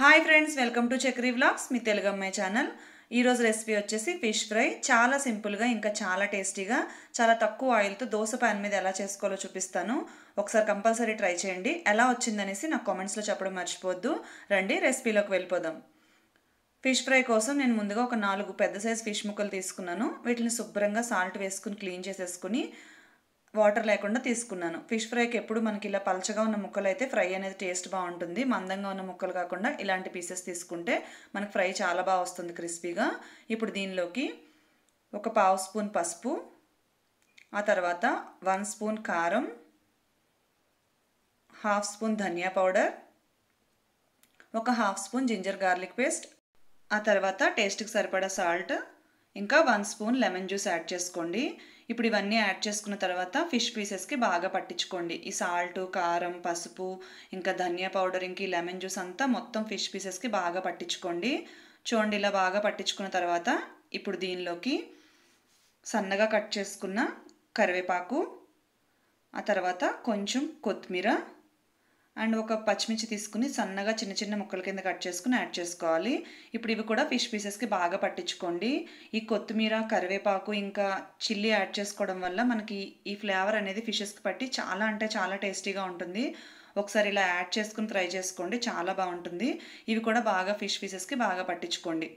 hi friends welcome to Chakri vlogs మీ తెలుగు అమ్మాయి channel ఈరోజు రెసిపీ వచ్చేసి ఫిష్ ఫ్రై చాలా సింపుల్గా ఇంకా చాలా టేస్టీగా చాలా తక్కువ ఆయిల్తో దోశ ప్యాన్ మీద ఎలా చేసుకోవాలో చూపిస్తాను ఒకసారి కంపల్సరీ ట్రై చేయండి ఎలా వచ్చిందనేసి నాకు కామెంట్స్లో చెప్పడం మర్చిపోద్దు రండి రెసిపీలోకి వెళ్ళిపోదాం ఫిష్ ఫ్రై కోసం నేను ముందుగా ఒక నాలుగు పెద్ద సైజ్ ఫిష్ ముక్కలు తీసుకున్నాను వీటిని శుభ్రంగా సాల్ట్ వేసుకుని క్లీన్ చేసేసుకుని వాటర్ లేకుండా తీసుకున్నాను ఫిష్ ఫ్రైకి ఎప్పుడు మనకి ఇలా పలచగా ఉన్న ముక్కలు అయితే ఫ్రై అనేది టేస్ట్ బాగుంటుంది మందంగా ఉన్న ముక్కలు కాకుండా ఇలాంటి పీసెస్ తీసుకుంటే మనకు ఫ్రై చాలా బాగా వస్తుంది క్రిస్పీగా ఇప్పుడు దీనిలోకి ఒక పావు స్పూన్ పసుపు ఆ తర్వాత వన్ స్పూన్ కారం హాఫ్ స్పూన్ ధనియా పౌడర్ ఒక half spoon ginger garlic paste ఆ తర్వాత టేస్ట్కి సరిపడా సాల్ట్ ఇంకా one spoon lemon juice add చేసుకోండి ఇప్పుడు ఇవన్నీ యాడ్ చేసుకున్న తర్వాత ఫిష్ పీసెస్కి బాగా పట్టించుకోండి ఈ సాల్ట్ కారం పసుపు ఇంకా ధనియా పౌడర్ ఇంక లెమన్ జ్యూస్ అంతా మొత్తం ఫిష్ పీసెస్కి బాగా పట్టించుకోండి చూడండి ఇలా బాగా పట్టించుకున్న తర్వాత ఇప్పుడు దీనిలోకి సన్నగా కట్ చేసుకున్న కరివేపాకు ఆ తర్వాత కొంచెం కొత్తిమీర అండ్ ఒక పచ్చిమిర్చి తీసుకుని సన్నగా చిన్న చిన్న ముక్కల కింద కట్ చేసుకుని యాడ్ చేసుకోవాలి ఇప్పుడు ఇవి కూడా ఫిష్ పీసెస్కి బాగా పట్టించుకోండి ఈ కొత్తిమీర కరివేపాకు ఇంకా చిల్లీ యాడ్ చేసుకోవడం వల్ల మనకి ఈ ఫ్లేవర్ అనేది ఫిషెస్కి పట్టి చాలా అంటే చాలా టేస్టీగా ఉంటుంది ఒకసారి ఇలా యాడ్ చేసుకుని ట్రై చేసుకోండి చాలా బాగుంటుంది ఇవి కూడా బాగా ఫిష్ పీసెస్కి బాగా పట్టించుకోండి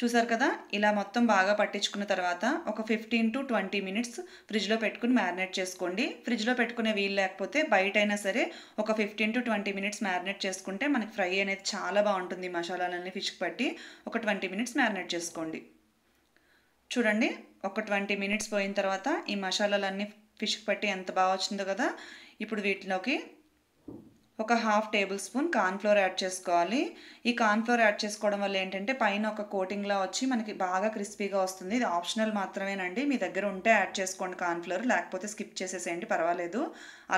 చూసారు కదా ఇలా మొత్తం బాగా పట్టించుకున్న తర్వాత ఒక ఫిఫ్టీన్ టు ట్వంటీ మినిట్స్ ఫ్రిడ్జ్లో పెట్టుకుని మ్యారినేట్ చేసుకోండి ఫ్రిడ్జ్లో పెట్టుకునే వీలు లేకపోతే బయట అయినా సరే ఒక fifteen to twenty minutes marinate చేసుకుంటే మనకి ఫ్రై అనేది చాలా బాగుంటుంది మసాలాలన్నీ ఫిష్కి పట్టి ఒక ట్వంటీ మినిట్స్ మ్యారినేట్ చేసుకోండి చూడండి ఒక ట్వంటీ మినిట్స్ పోయిన తర్వాత ఈ మసాలాలన్నీ ఫిష్కి పట్టి ఎంత బాగా వచ్చిందో కదా ఇప్పుడు వీటిలోకి ఒక half tablespoon cornflour add చేసుకోవాలి ఈ కార్న్ఫ్లోర్ యాడ్ చేసుకోవడం వల్ల ఏంటంటే పైన ఒక కోటింగ్లా వచ్చి మనకి బాగా క్రిస్పీగా వస్తుంది ఇది ఆప్షనల్ మాత్రమేనండి మీ దగ్గర ఉంటే యాడ్ చేసుకోండి కార్న్ఫ్లోర్ లేకపోతే స్కిప్ చేసేసేయండి పర్వాలేదు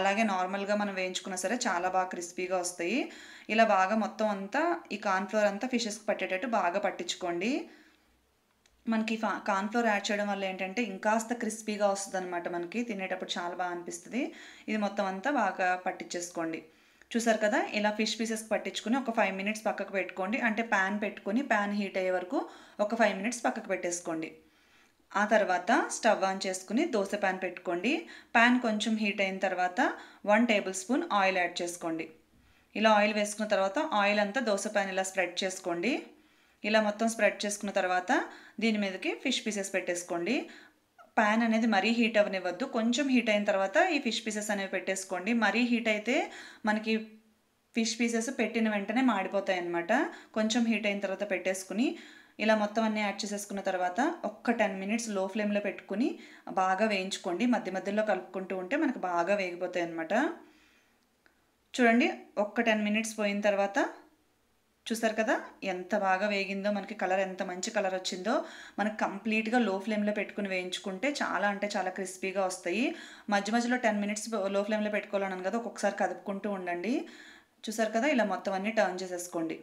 అలాగే నార్మల్గా మనం వేయించుకున్నా సరే చాలా బాగా క్రిస్పీగా వస్తాయి ఇలా బాగా మొత్తం అంతా ఈ కార్న్ఫ్లోర్ అంతా ఫిషెస్కి పట్టేటట్టు బాగా పట్టించుకోండి మనకి కార్న్ఫ్లోర్ యాడ్ చేయడం వల్ల ఏంటంటే ఇంకాస్త క్రిస్పీగా వస్తుంది అనమాట మనకి తినేటప్పుడు చాలా బాగా అనిపిస్తుంది ఇది మొత్తం అంతా బాగా పట్టించేసుకోండి చూసారు కదా ఇలా ఫిష్ పీసెస్ పట్టించుకుని ఒక ఫైవ్ మినిట్స్ పక్కకు పెట్టుకోండి అంటే ప్యాన్ పెట్టుకుని ప్యాన్ హీట్ అయ్యే వరకు ఒక ఫైవ్ మినిట్స్ పక్కకు పెట్టేసుకోండి ఆ తర్వాత స్టవ్ ఆన్ చేసుకుని దోశ ప్యాన్ పెట్టుకోండి ప్యాన్ కొంచెం హీట్ అయిన తర్వాత one tablespoon oil add చేసుకోండి ఇలా ఆయిల్ వేసుకున్న తర్వాత ఆయిల్ అంతా దోశ ప్యాన్ ఇలా స్ప్రెడ్ చేసుకోండి ఇలా మొత్తం స్ప్రెడ్ చేసుకున్న తర్వాత దీని మీదకి ఫిష్ పీసెస్ పెట్టేసుకోండి ప్యాన్ అనేది మరీ హీట్ అవనివ్వద్దు కొంచెం హీట్ అయిన తర్వాత ఈ ఫిష్ పీసెస్ అనేవి పెట్టేసుకోండి మరీ హీట్ అయితే మనకి ఫిష్ పీసెస్ పెట్టిన వెంటనే మాడిపోతాయి అనమాట కొంచెం హీట్ అయిన తర్వాత పెట్టేసుకుని ఇలా మొత్తం అన్నీ యాడ్ చేసేసుకున్న తర్వాత ఒక్క టెన్ మినిట్స్ లో ఫ్లేమ్లో పెట్టుకుని బాగా వేయించుకోండి మధ్య మధ్యలో కలుపుకుంటూ ఉంటే మనకు బాగా వేగిపోతాయి అనమాట చూడండి ఒక్క టెన్ మినిట్స్ పోయిన తర్వాత చూసారు కదా ఎంత బాగా వేగిందో మనకి కలర్ ఎంత మంచి కలర్ వచ్చిందో మనకు కంప్లీట్గా లో ఫ్లేమ్లో పెట్టుకుని వేయించుకుంటే చాలా అంటే చాలా క్రిస్పీగా వస్తాయి మధ్య మధ్యలో టెన్ మినిట్స్ లో ఫ్లేమ్లో పెట్టుకోవాలన్నాను కదా ఒక్కొక్కసారి కదుపుకుంటూ ఉండండి చూసారు కదా ఇలా మొత్తం అన్నీ టర్న్ చేసేసుకోండి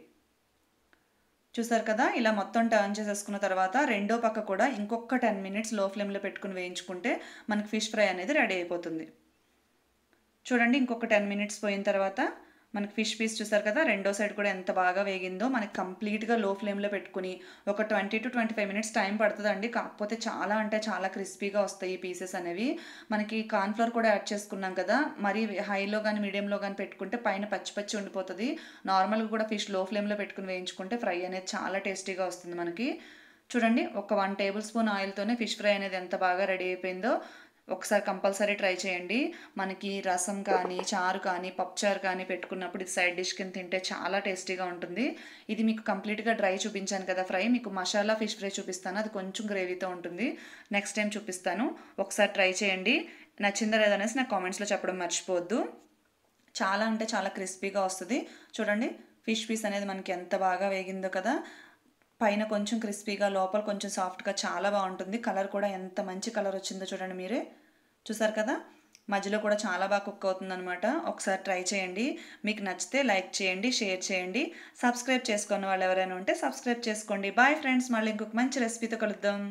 చూసారు కదా ఇలా మొత్తం టర్న్ చేసేసుకున్న తర్వాత రెండో పక్క కూడా ఇంకొక టెన్ మినిట్స్ లో ఫ్లేమ్లో పెట్టుకుని వేయించుకుంటే మనకి ఫిష్ ఫ్రై అనేది రెడీ అయిపోతుంది చూడండి ఇంకొక టెన్ మినిట్స్ పోయిన తర్వాత మనకి ఫిష్ పీస్ చూసారు కదా రెండో సైడ్ కూడా ఎంత బాగా వేగిందో మనకి కంప్లీట్గా లో ఫ్లేమ్లో పెట్టుకుని ఒక twenty to twenty five minutes time పడుతుందండి కాకపోతే చాలా అంటే చాలా క్రిస్పీగా వస్తాయి ఈ పీసెస్ అనేవి మనకి కార్న్ఫ్లవర్ కూడా యాడ్ చేసుకున్నాం కదా మరి హైలో కానీ మీడియంలో కానీ పెట్టుకుంటే పైన పచ్చి పచ్చి ఉండిపోతుంది నార్మల్గా కూడా ఫిష్ లో ఫ్లేమ్లో పెట్టుకుని వేయించుకుంటే ఫ్రై అనేది చాలా టేస్టీగా వస్తుంది మనకి చూడండి ఒక వన్ టేబుల్ స్పూన్ ఆయిల్తోనే ఫిష్ ఫ్రై అనేది ఎంత బాగా రెడీ అయిపోయిందో ఒకసారి కంపల్సరీ ట్రై చేయండి మనకి రసం కానీ చారు కానీ పప్చారు కానీ పెట్టుకున్నప్పుడు ఇది సైడ్ డిష్ కింద తింటే చాలా టేస్టీగా ఉంటుంది ఇది మీకు కంప్లీట్గా డ్రై చూపించాను కదా ఫ్రై మీకు మసాలా ఫిష్ ఫ్రై చూపిస్తాను అది కొంచెం గ్రేవీతో ఉంటుంది నెక్స్ట్ టైం చూపిస్తాను ఒకసారి ట్రై చేయండి నచ్చిందా లేదనేసి నాకు కామెంట్స్లో చెప్పడం మర్చిపోవద్దు చాలా అంటే చాలా క్రిస్పీగా వస్తుంది చూడండి ఫిష్ పీస్ అనేది మనకి ఎంత బాగా వేగిందో కదా పైన కొంచెం క్రిస్పీగా లోపల కొంచెం సాఫ్ట్గా చాలా బాగుంటుంది కలర్ కూడా ఎంత మంచి కలర్ వచ్చిందో చూడండి మీరే చూసారు కదా మధ్యలో కూడా చాలా బాగా కుక్ అవుతుంది అనమాట ఒకసారి ట్రై చేయండి మీకు నచ్చితే లైక్ చేయండి షేర్ చేయండి సబ్స్క్రైబ్ చేసుకున్న వాళ్ళు ఎవరైనా ఉంటే సబ్స్క్రైబ్ చేసుకోండి బాయ్ ఫ్రెండ్స్ మళ్ళీ ఇంకొక మంచి రెసిపీతో కలుద్దాం